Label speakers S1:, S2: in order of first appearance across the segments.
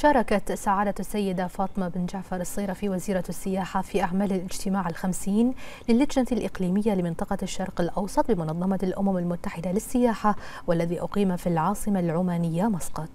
S1: شاركت سعادة السيدة فاطمة بن جعفر الصيرفي وزيرة السياحة في أعمال الاجتماع الخمسين للجنة الإقليمية لمنطقة الشرق الأوسط بمنظمة الأمم المتحدة للسياحة والذي أقيم في العاصمة العمانية مسقط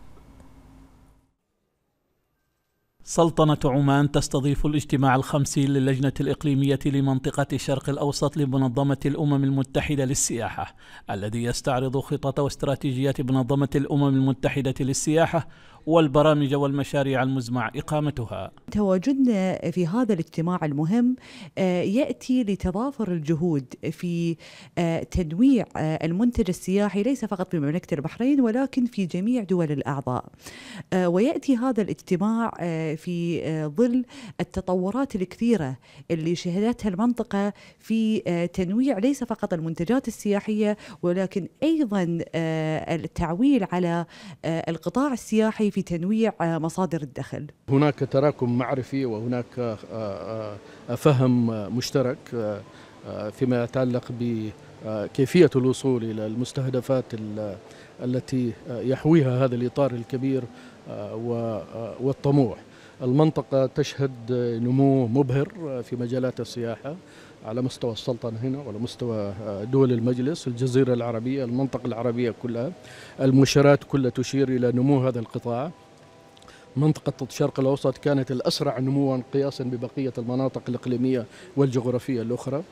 S2: سلطنة عمان تستضيف الاجتماع الخمسين للجنة الإقليمية لمنطقة الشرق الأوسط لمنظمة الأمم المتحدة للسياحة الذي يستعرض خطط واستراتيجيات منظمة الأمم المتحدة للسياحة والبرامج والمشاريع المزمع إقامتها
S1: تواجدنا في هذا الاجتماع المهم آه، ياتي لتضافر الجهود في آه، تنويع آه، المنتج السياحي ليس فقط في مملكه البحرين ولكن في جميع دول الاعضاء وياتي هذا الاجتماع في ظل التطورات الكثيره اللي شهدتها المنطقه في تنويع ليس فقط المنتجات السياحيه ولكن ايضا التعويل على القطاع السياحي في تنويع مصادر الدخل
S3: هناك تراكم معرفي وهناك آه، آه، آه، فهم مشترك فيما يتعلق بكيفية الوصول إلى المستهدفات التي يحويها هذا الإطار الكبير والطموح المنطقة تشهد نمو مبهر في مجالات السياحة على مستوى السلطنة هنا وعلى مستوى دول المجلس الجزيرة العربية المنطقة العربية كلها المشارات كلها تشير إلى نمو هذا القطاع منطقة الشرق الأوسط كانت الأسرع نموا قياسا ببقية المناطق الإقليمية والجغرافية الأخرى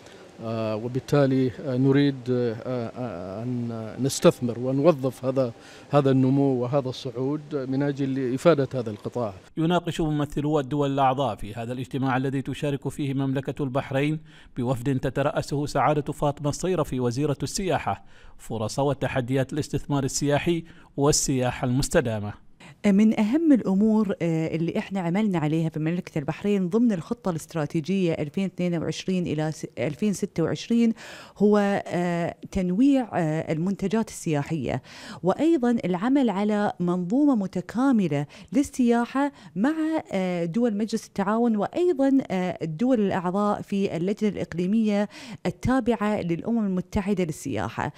S3: آه، وبالتالي آه، نريد آه، أن نستثمر ونوظف هذا هذا النمو وهذا الصعود من أجل إفادة هذا القطاع
S2: يناقش ممثلو الدول الأعضاء في هذا الاجتماع الذي تشارك فيه مملكة البحرين بوفد تترأسه سعادة فاطمة الصيرفي وزيرة السياحة فرص وتحديات الاستثمار السياحي والسياحة المستدامة
S1: من أهم الأمور آه، اللي إحنا عملنا عليها في مملكة البحرين ضمن الخطة الاستراتيجية 2022 إلى 2026 هو آه، تنويع آه، المنتجات السياحية وأيضا العمل على منظومة متكاملة للسياحة مع دول مجلس التعاون وأيضا الدول الأعضاء في اللجنة الإقليمية التابعة للأمم المتحدة للسياحة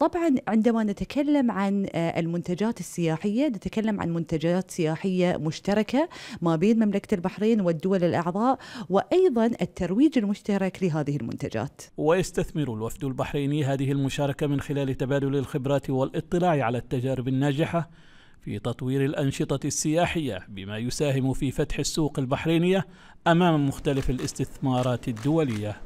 S1: طبعا عندما نتكلم عن المنتجات السياحية نتكلم عن عن منتجات سياحية مشتركة ما بين مملكة البحرين والدول الأعضاء وأيضا الترويج المشترك لهذه المنتجات
S2: ويستثمر الوفد البحريني هذه المشاركة من خلال تبادل الخبرات والاطلاع على التجارب الناجحة في تطوير الأنشطة السياحية بما يساهم في فتح السوق البحرينية أمام مختلف الاستثمارات الدولية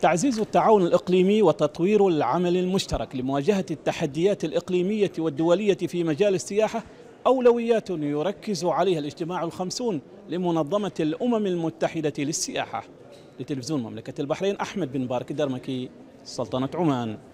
S2: تعزيز التعاون الإقليمي وتطوير العمل المشترك لمواجهة التحديات الإقليمية والدولية في مجال السياحة أولويات يركز عليها الاجتماع الخمسون لمنظمة الأمم المتحدة للسياحة لتلفزيون مملكة البحرين أحمد بن بارك الدرمكي سلطنة
S1: عمان